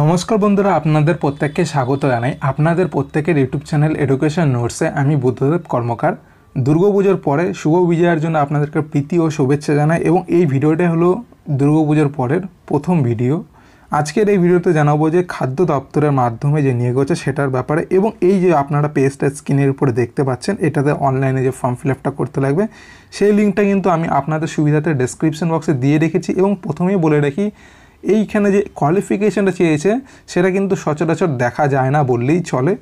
নমস্কার বন্ধুরা আপনাদের প্রত্যেককে স্বাগত জানাই আপনাদের প্রত্যেকের ইউটিউব চ্যানেল এডুকেশন নোটসে আমি বুদ্ধদেব কর্মকার দুর্গাপুজোর পরে শুভ বিজয়ের জন্য আপনাদেরকে প্রীতি ও শুভেচ্ছা জানাই এবং এই ভিডিওটা হলো দুর্গাপুজোর পরের প্রথম ভিডিও আজকের এই ভিডিওতে জানাবো যে খাদ্য দপ্তরের মাধ্যমে যে নিয়ে গেছে সেটার ব্যাপারে এবং এই যে আপনারা পেজটা স্ক্রিনের উপরে দেখতে পাচ্ছেন এটাতে অনলাইনে যে ফর্ম ফিল আপটা করতে লাগবে সেই লিঙ্কটা কিন্তু আমি আপনাদের সুবিধাতে ডেসক্রিপশন বক্সে দিয়ে রেখেছি এবং প্রথমেই বলে রাখি এইখানে যে কোয়ালিফিকেশানটা চেয়েছে সেটা কিন্তু সচরাচর দেখা যায় না বললেই চলে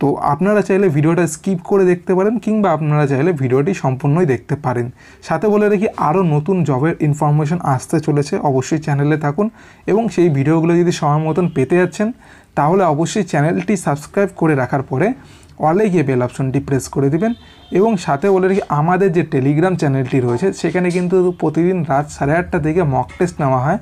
তো আপনারা চাইলে ভিডিওটা স্কিপ করে দেখতে পারেন কিংবা আপনারা চাইলে ভিডিওটি সম্পূর্ণই দেখতে পারেন সাথে বলে রেখি আরও নতুন জবের ইনফরমেশন আসতে চলেছে অবশ্যই চ্যানেলে থাকুন এবং সেই ভিডিওগুলো যদি সময় মতন পেতে যাচ্ছেন তাহলে অবশ্যই চ্যানেলটি সাবস্ক্রাইব করে রাখার পরে অলে গিয়ে বেল অপশনটি প্রেস করে দিবেন এবং সাথে বলে রেখে আমাদের যে টেলিগ্রাম চ্যানেলটি রয়েছে সেখানে কিন্তু প্রতিদিন রাত সাড়ে আটটা থেকে মক টেস্ট নেওয়া হয়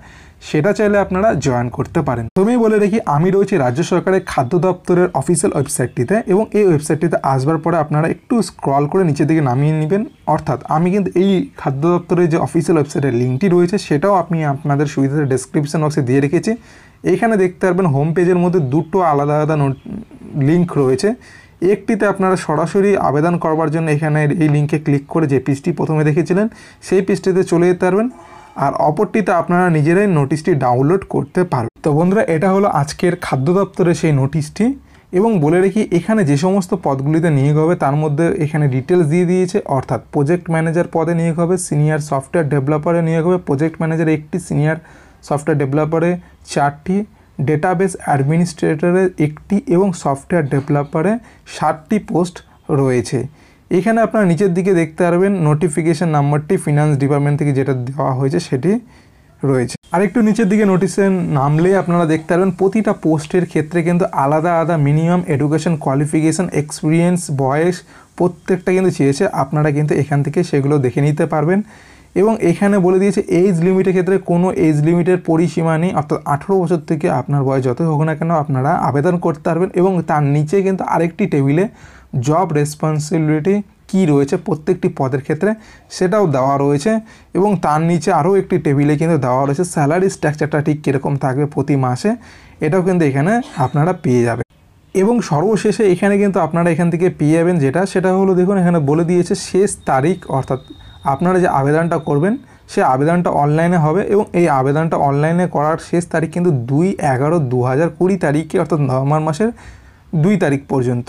সেটা চাইলে আপনারা জয়েন করতে পারেন তুমি বলে রেখি আমি রয়েছি রাজ্য সরকারের খাদ্য দপ্তরের অফিসিয়াল ওয়েবসাইটটিতে এবং এই ওয়েবসাইটটিতে আসবার পরে আপনারা একটু স্ক্রল করে নিচের দিকে নামিয়ে নেবেন অর্থাৎ আমি কিন্তু এই খাদ্য দপ্তরের যে অফিসিয়াল ওয়েবসাইটের লিঙ্কটি রয়েছে সেটাও আপনি আপনাদের সুবিধার ডেসক্রিপশন বক্সে দিয়ে রেখেছি এখানে দেখতে পারবেন হোম পেজের মধ্যে দুটো আলাদা আলাদা লিঙ্ক রয়েছে একটিতে আপনারা সরাসরি আবেদন করবার জন্য এখানে এই লিঙ্কে ক্লিক করে যে পিসটি প্রথমে দেখেছিলেন সেই পিসটিতে চলে যেতে পারবেন আর অপরটিতে আপনারা নিজেরাই নোটিশটি ডাউনলোড করতে পারবেন তো বন্ধুরা এটা হলো আজকের খাদ্য দপ্তরের সেই নোটিশটি এবং বলে রেখি এখানে যে সমস্ত পদগুলিতে নিয়োগ হবে তার মধ্যে এখানে ডিটেলস দিয়ে দিয়েছে অর্থাৎ প্রজেক্ট ম্যানেজার পদে নিয়োগ হবে সিনিয়র সফটওয়্যার ডেভেলপারে নিয়োগ হবে প্রজেক্ট ম্যানেজার একটি সিনিয়র সফটওয়্যার ডেভেলপারে চারটি ডেটাবেস অ্যাডমিনিস্ট্রেটরের একটি এবং সফটওয়্যার ডেভেলপারে ষাটটি পোস্ট রয়েছে এখানে আপনারা নিচের দিকে দেখতে পারবেন নোটিফিকেশান নাম্বারটি ফিনান্স ডিপার্টমেন্ট থেকে যেটা দেওয়া হয়েছে সেটি রয়েছে আরেকটু নিচের দিকে নোটিশে নামলে আপনারা দেখতে পারবেন প্রতিটা পোস্টের ক্ষেত্রে কিন্তু আলাদা আলাদা মিনিমাম এডুকেশন কোয়ালিফিকেশান এক্সপিরিয়েন্স বয়স প্রত্যেকটা কিন্তু চেয়েছে আপনারা কিন্তু এখান থেকে সেগুলো দেখে নিতে পারবেন এবং এখানে বলে দিয়েছে এজ লিমিটের ক্ষেত্রে কোনো এজ লিমিটের পরিসীমা নেই অর্থাৎ আঠেরো বছর থেকে আপনার বয়স যতই হোক না কেন আপনারা আবেদন করতে পারবেন এবং তার নিচে কিন্তু আরেকটি টেবিলে জব রেসপন্সিবিলিটি কি রয়েছে প্রত্যেকটি পদের ক্ষেত্রে সেটাও দেওয়া রয়েছে এবং তার নিচে আরও একটি টেবিলে কিন্তু দেওয়া রয়েছে স্যালারি স্ট্রাকচারটা ঠিক কীরকম থাকবে প্রতি মাসে এটাও কিন্তু এখানে আপনারা পেয়ে যাবেন এবং সর্বশেষে এখানে কিন্তু আপনারা এখান থেকে পেয়ে যাবেন যেটা সেটা হলো দেখুন এখানে বলে দিয়েছে শেষ তারিখ অর্থাৎ আপনারা যে আবেদনটা করবেন সে আবেদনটা অনলাইনে হবে এবং এই আবেদনটা অনলাইনে করার শেষ তারিখ কিন্তু দুই এগারো দু হাজার কুড়ি তারিখে অর্থাৎ নভেম্বর মাসের দুই তারিখ পর্যন্ত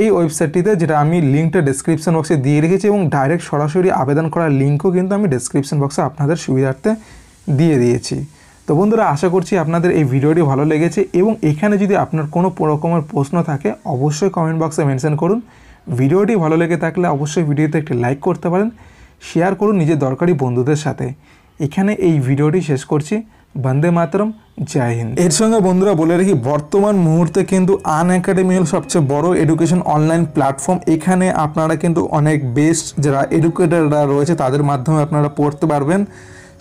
এই ওয়েবসাইটটিতে যেটা আমি লিঙ্কটা ডেসক্রিপশন বক্সে দিয়ে রেখেছি এবং ডাইরেক্ট সরাসরি আবেদন করার লিঙ্কও কিন্তু আমি ডেসক্রিপশন বক্সে আপনাদের সুবিধার্থে দিয়ে দিয়েছি তো বন্ধুরা আশা করছি আপনাদের এই ভিডিওটি ভালো লেগেছে এবং এখানে যদি আপনার কোনো রকমের প্রশ্ন থাকে অবশ্যই কমেন্ট বক্সে মেনশন করুন ভিডিওটি ভালো লেগে থাকলে অবশ্যই ভিডিওতে একটি লাইক করতে পারেন শেয়ার করুন নিজের দরকারি বন্ধুদের সাথে এখানে এই ভিডিওটি শেষ করছি বন্দে মাতরম জয় হিন্দ এর সঙ্গে বন্ধুরা বলে রাখি বর্তমান মুহূর্তে কিন্তু আন একাডেমি হল সবচেয়ে বড় এডুকেশন অনলাইন প্ল্যাটফর্ম এখানে আপনারা কিন্তু অনেক বেস্ট যারা এডুকেটাররা রয়েছে তাদের মাধ্যমে আপনারা পড়তে পারবেন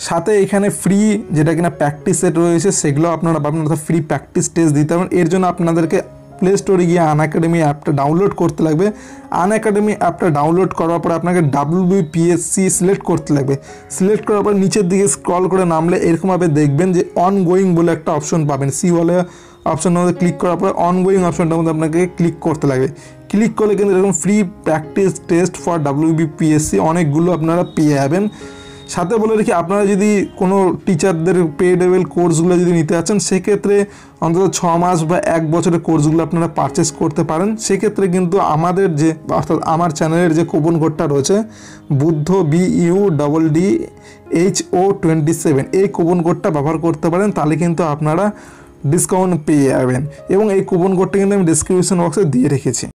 সাথে এখানে ফ্রি যেটা কিনা প্র্যাকটিস সেট রয়েছে সেগুলো আপনারা পাবেন অর্থাৎ ফ্রি প্র্যাকটিস টেস্ট দিতে পারবেন এর জন্য আপনাদেরকে প্লে স্টোরে গিয়ে আন একাডেমি অ্যাপটা ডাউনলোড করতে লাগবে আন একাডেমি অ্যাপটা ডাউনলোড করার পর আপনাকে ডাব্লিউবিপিএসসি সিলেক্ট করতে লাগবে সিলেক্ট করার পর নিচের দিকে স্ক্রল করে নামলে এরকমভাবে দেখবেন যে অনগোয়িং বলে একটা অপশন পাবেন সি বলে অপশনের মধ্যে ক্লিক করার পর অনগোয়িং অপশনটার মধ্যে আপনাকে ক্লিক করতে লাগবে ক্লিক করলে কিন্তু এরকম free practice test for WBPSC অনেকগুলো আপনারা পেয়ে যাবেন সাথে বলে রেখে আপনারা যদি কোনো টিচারদের পে লেভেল কোর্সগুলো যদি নিতে আছেন সেক্ষেত্রে অন্তত ছ মাস বা এক বছরের কোর্সগুলো আপনারা পারচেস করতে পারেন সেক্ষেত্রে কিন্তু আমাদের যে অর্থাৎ আমার চ্যানেলের যে কুপন কোডটা রয়েছে Buddha B U double D H O twenty seven এই কুপন কোডটা ব্যবহার করতে পারেন তাহলে কিন্তু আপনারা ডিসকাউন্ট পেয়ে যাবেন এবং এই কুপন কোডটা কিন্তু আমি ডিসক্রিপশন বক্সে দিয়ে রেখেছি